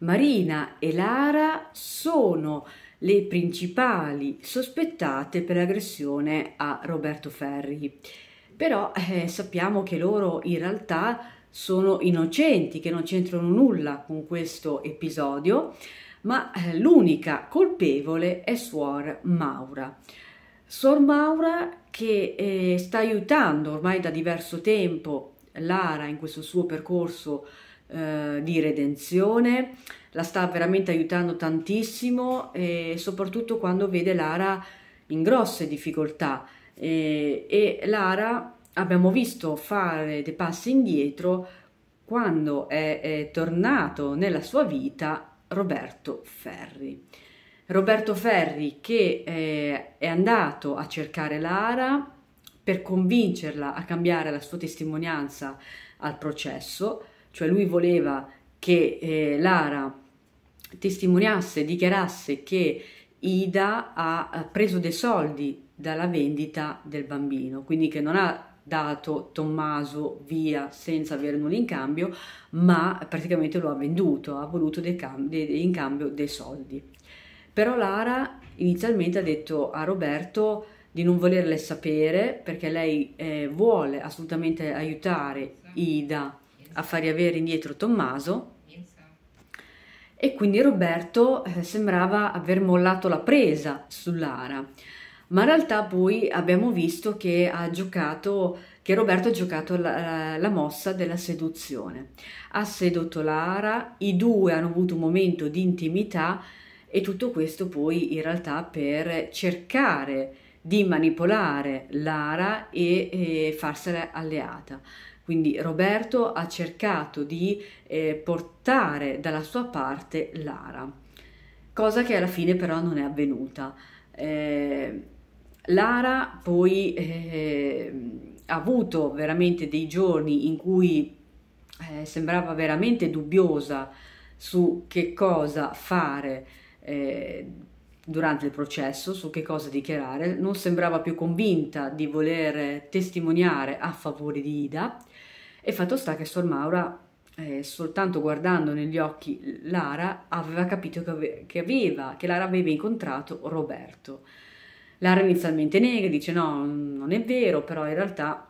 Marina e Lara sono le principali sospettate per l'aggressione a Roberto Ferri. Però eh, sappiamo che loro in realtà sono innocenti, che non c'entrano nulla con questo episodio, ma eh, l'unica colpevole è Suor Maura. Suor Maura che eh, sta aiutando ormai da diverso tempo Lara in questo suo percorso eh, di redenzione, la sta veramente aiutando tantissimo e soprattutto quando vede Lara in grosse difficoltà e, e Lara abbiamo visto fare dei passi indietro quando è, è tornato nella sua vita Roberto Ferri. Roberto Ferri che eh, è andato a cercare Lara per convincerla a cambiare la sua testimonianza al processo, cioè lui voleva che eh, Lara testimoniasse, dichiarasse che Ida ha eh, preso dei soldi dalla vendita del bambino, quindi che non ha dato Tommaso via senza avere nulla in cambio, ma praticamente lo ha venduto, ha voluto dei cam dei, in cambio dei soldi. Però Lara inizialmente ha detto a Roberto di non volerle sapere perché lei eh, vuole assolutamente aiutare Ida a far riavere indietro Tommaso e quindi Roberto eh, sembrava aver mollato la presa sull'Ara, ma in realtà poi abbiamo visto che, ha giocato, che Roberto ha giocato la, eh, la mossa della seduzione. Ha sedotto l'Ara, i due hanno avuto un momento di intimità e tutto questo poi in realtà per cercare di manipolare Lara e, e farsela alleata. Quindi Roberto ha cercato di eh, portare dalla sua parte Lara, cosa che alla fine però non è avvenuta. Eh, Lara poi eh, ha avuto veramente dei giorni in cui eh, sembrava veramente dubbiosa su che cosa fare eh, durante il processo su che cosa dichiarare, non sembrava più convinta di voler testimoniare a favore di Ida e fatto sta che Sor Maura, eh, soltanto guardando negli occhi Lara, aveva capito che, aveva, che, aveva, che Lara aveva incontrato Roberto. Lara inizialmente nega, dice no, non è vero, però in realtà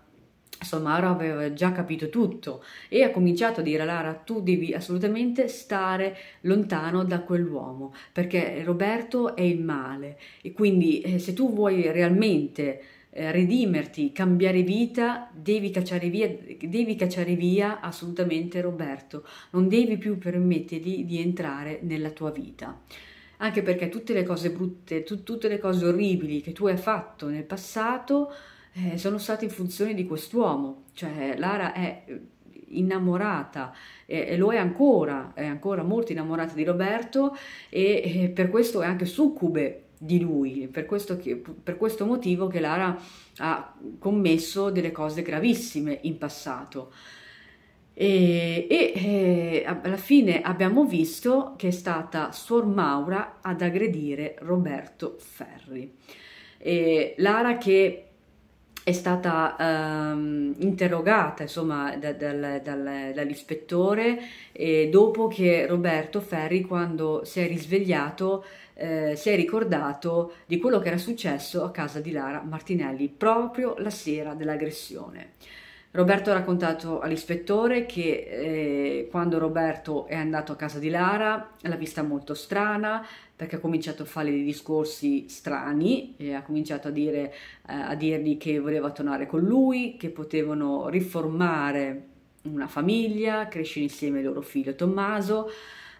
Maura aveva già capito tutto e ha cominciato a dire a Lara tu devi assolutamente stare lontano da quell'uomo perché Roberto è il male e quindi eh, se tu vuoi realmente eh, redimerti, cambiare vita, devi cacciare, via, devi cacciare via assolutamente Roberto, non devi più permettergli di entrare nella tua vita anche perché tutte le cose brutte, tu, tutte le cose orribili che tu hai fatto nel passato eh, sono state in funzione di quest'uomo, cioè Lara è eh, innamorata eh, e lo è ancora, è ancora molto innamorata di Roberto e eh, per questo è anche succube di lui, per questo, che, per questo motivo che Lara ha commesso delle cose gravissime in passato. E, e, e, eh, alla fine abbiamo visto che è stata Suor Maura ad aggredire Roberto Ferri. E Lara che è stata ehm, interrogata insomma, da, dal, dal, dall'ispettore eh, dopo che Roberto Ferri quando si è risvegliato eh, si è ricordato di quello che era successo a casa di Lara Martinelli proprio la sera dell'aggressione. Roberto ha raccontato all'ispettore che eh, quando Roberto è andato a casa di Lara l'ha vista molto strana perché ha cominciato a fare dei discorsi strani, e ha cominciato a, dire, eh, a dirgli che voleva tornare con lui, che potevano riformare una famiglia, crescere insieme il loro figlio Tommaso,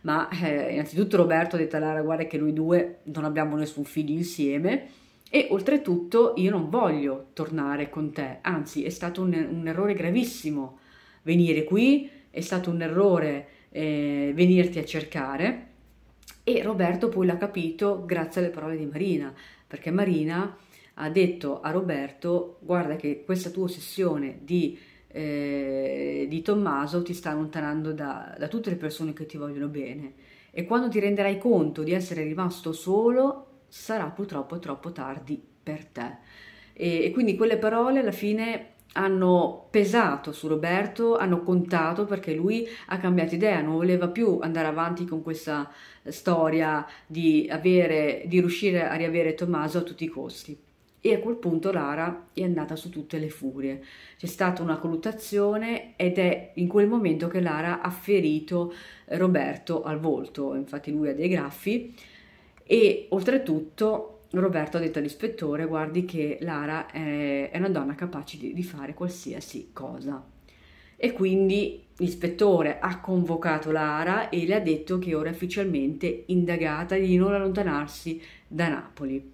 ma eh, innanzitutto Roberto ha detto a Lara guarda che noi due non abbiamo nessun figlio insieme, e oltretutto io non voglio tornare con te, anzi è stato un, un errore gravissimo venire qui, è stato un errore eh, venirti a cercare e Roberto poi l'ha capito grazie alle parole di Marina, perché Marina ha detto a Roberto guarda che questa tua ossessione di, eh, di Tommaso ti sta allontanando da, da tutte le persone che ti vogliono bene e quando ti renderai conto di essere rimasto solo sarà purtroppo troppo tardi per te. E, e quindi quelle parole alla fine hanno pesato su Roberto, hanno contato perché lui ha cambiato idea, non voleva più andare avanti con questa storia di, avere, di riuscire a riavere Tommaso a tutti i costi. E a quel punto Lara è andata su tutte le furie. C'è stata una colluttazione ed è in quel momento che Lara ha ferito Roberto al volto, infatti lui ha dei graffi, e oltretutto Roberto ha detto all'ispettore guardi che Lara è, una donna capace di, di fare qualsiasi cosa e quindi l'ispettore ha convocato Lara e le ha detto che ora è ufficialmente indagata di non allontanarsi da Napoli.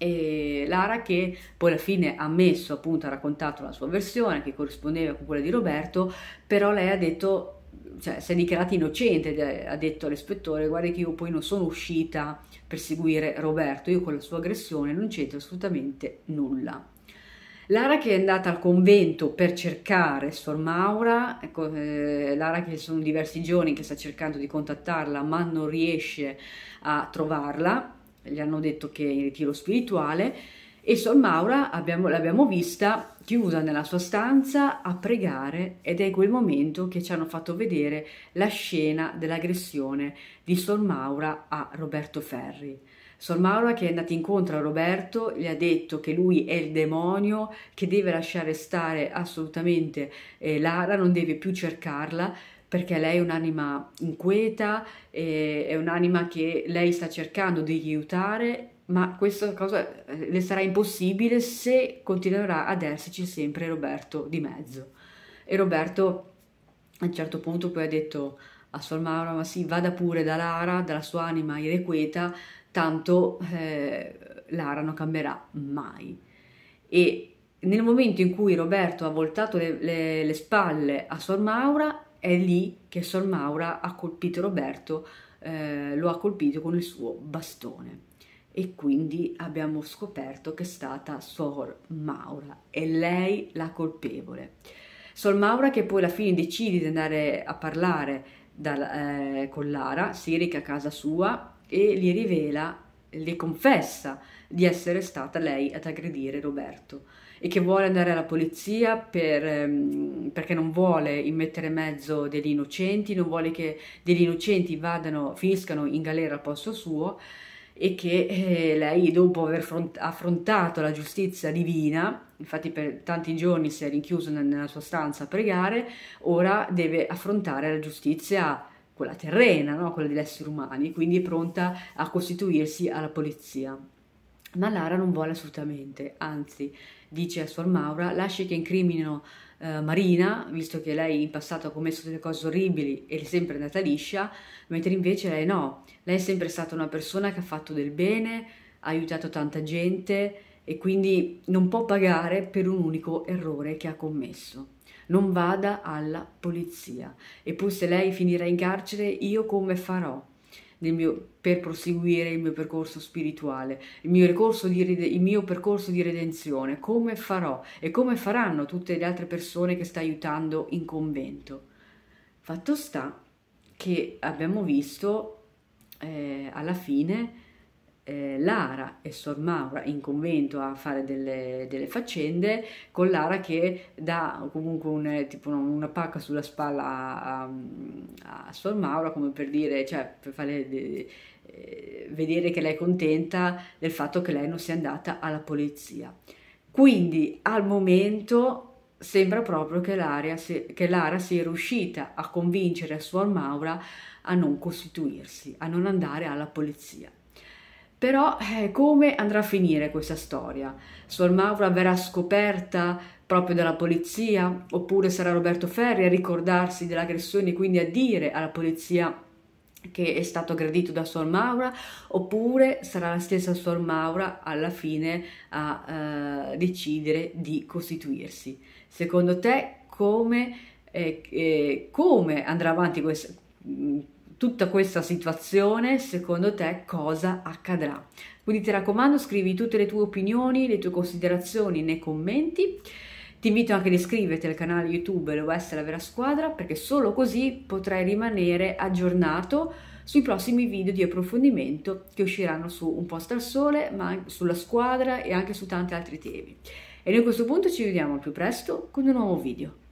E Lara che poi alla fine ha ammesso, appunto, ha raccontato la sua versione che corrispondeva con quella di Roberto, però lei ha detto cioè, si è dichiarata innocente, ha detto all'ispettore, guarda che io poi non sono uscita per seguire Roberto, io con la sua aggressione non c'entro assolutamente nulla. Lara che è andata al convento per cercare Suor Maura, ecco, eh, Lara che sono diversi giorni che sta cercando di contattarla ma non riesce a trovarla, gli hanno detto che è in ritiro spirituale, e Sor Maura l'abbiamo vista chiusa nella sua stanza a pregare ed è quel momento che ci hanno fatto vedere la scena dell'aggressione di Sor Maura a Roberto Ferri. Sor Maura che è andata incontro a Roberto gli ha detto che lui è il demonio, che deve lasciare stare assolutamente eh, Lara, non deve più cercarla perché lei è un'anima inquieta, eh, è un'anima che lei sta cercando di aiutare ma questa cosa eh, le sarà impossibile se continuerà ad esserci sempre Roberto di mezzo. E Roberto a un certo punto poi ha detto a Suor Maura, ma sì, vada pure da Lara, dalla sua anima irrequieta, tanto eh, Lara non cambierà mai. E nel momento in cui Roberto ha voltato le, le, le spalle a Suor Maura, è lì che Suor Maura ha colpito Roberto, eh, lo ha colpito con il suo bastone e quindi abbiamo scoperto che è stata Sor Maura e lei la colpevole. Sor Maura che poi alla fine decide di andare a parlare da, eh, con Lara, si reca a casa sua e gli rivela, le confessa di essere stata lei ad aggredire Roberto e che vuole andare alla polizia per, ehm, perché non vuole immettere mezzo degli innocenti, non vuole che degli innocenti vadano, finiscano in galera al posto suo e che eh, lei dopo aver affrontato la giustizia divina, infatti per tanti giorni si è rinchiusa nella sua stanza a pregare, ora deve affrontare la giustizia quella terrena, no? quella degli esseri umani, quindi è pronta a costituirsi alla polizia. Ma Lara non vuole assolutamente, anzi dice a Suor Maura lasci che incriminino eh, Marina, visto che lei in passato ha commesso delle cose orribili e è sempre andata liscia, mentre invece lei no, lei è sempre stata una persona che ha fatto del bene, ha aiutato tanta gente e quindi non può pagare per un unico errore che ha commesso. Non vada alla polizia e pur se lei finirà in carcere io come farò? mio, per proseguire il mio percorso spirituale, il mio, di, il mio percorso di redenzione, come farò e come faranno tutte le altre persone che sta aiutando in convento. Fatto sta che abbiamo visto eh, alla fine eh, Lara e Sor Maura in convento a fare delle, delle faccende, con Lara che dà comunque un, eh, tipo una, pacca sulla spalla a, a, Sor Maura, come per dire, cioè per fare... De, eh, vedere che lei è contenta del fatto che lei non sia andata alla polizia. Quindi al momento sembra proprio che, si, che, Lara sia riuscita a convincere Suor Maura a non costituirsi, a non andare alla polizia. Però eh, come andrà a finire questa storia? Suor Maura verrà scoperta proprio dalla polizia? Oppure sarà Roberto Ferri a ricordarsi dell'aggressione e quindi a dire alla polizia che è stato aggredito da Suor Maura? Oppure sarà la stessa Suor Maura alla fine a eh, decidere di costituirsi? Secondo te come, eh, eh come andrà avanti questa tutta questa situazione, secondo te cosa accadrà? Quindi ti raccomando, scrivi tutte le tue opinioni, le tue considerazioni nei commenti. Ti invito anche ad iscriverti al canale YouTube L'OS La Vera Squadra perché solo così potrai rimanere aggiornato sui prossimi video di approfondimento che usciranno su Un Posto al Sole, ma anche sulla squadra e anche su tanti altri temi. E noi a questo punto ci vediamo al più presto con un nuovo video.